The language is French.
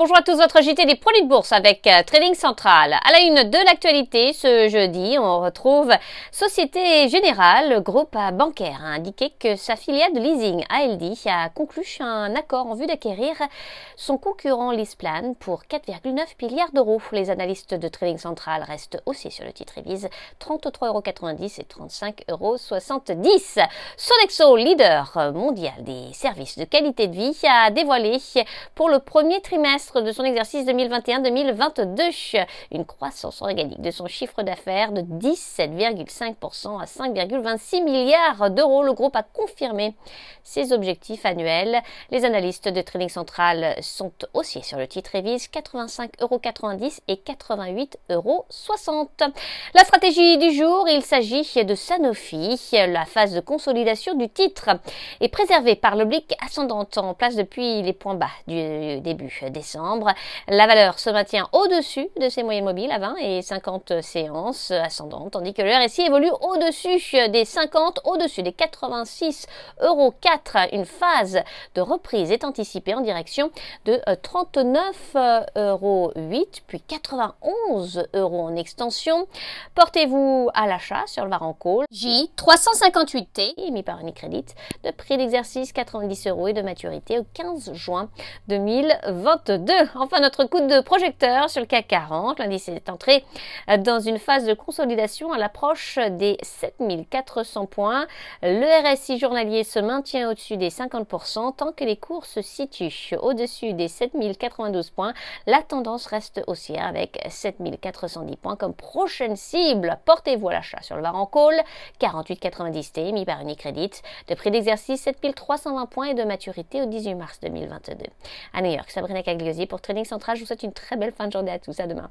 Bonjour à tous, votre JT des produits de bourse avec euh, Trading Central. À la une de l'actualité, ce jeudi, on retrouve Société Générale, groupe euh, bancaire, a indiqué que sa filiale de leasing, ALD, a conclu un accord en vue d'acquérir son concurrent Lisplan pour 4,9 milliards d'euros. Les analystes de Trading Central restent aussi sur le titre et visent 33,90 et 35,70 Sodexo, leader mondial des services de qualité de vie, a dévoilé pour le premier trimestre de son exercice 2021-2022. Une croissance organique de son chiffre d'affaires de 17,5% à 5,26 milliards d'euros. Le groupe a confirmé ses objectifs annuels. Les analystes de Trading Central sont haussiers sur le titre et visent 85,90 et 88,60 La stratégie du jour, il s'agit de Sanofi. La phase de consolidation du titre est préservée par l'oblique ascendante en place depuis les points bas du début décembre. La valeur se maintient au-dessus de ses moyennes mobiles à 20 et 50 séances ascendantes, tandis que le RSI évolue au-dessus des 50, au-dessus des 86,4 euros. Une phase de reprise est anticipée en direction de 39,8 euh, euh, euros, puis 91 euros en extension. Portez-vous à l'achat sur le Varanco J358T, émis par Unicredit, de prix d'exercice 90 euros et de maturité au 15 juin 2022. Enfin, notre coup de projecteur sur le CAC 40. L'indice est entré euh, dans une phase de consolidation à l'approche des 7400 points. Le RSI journalier se maintient au-dessus des 50% tant que les cours se situent au-dessus des 7092 points. La tendance reste haussière avec 7410 points comme prochaine cible. Portez-vous à l'achat sur le Varan Call 48,90 mis par Unicredit. De prix d'exercice 7320 points et de maturité au 18 mars 2022. À New York, Sabrina Cagliosi pour Training Central. Je vous souhaite une très belle fin de journée à tous. À demain.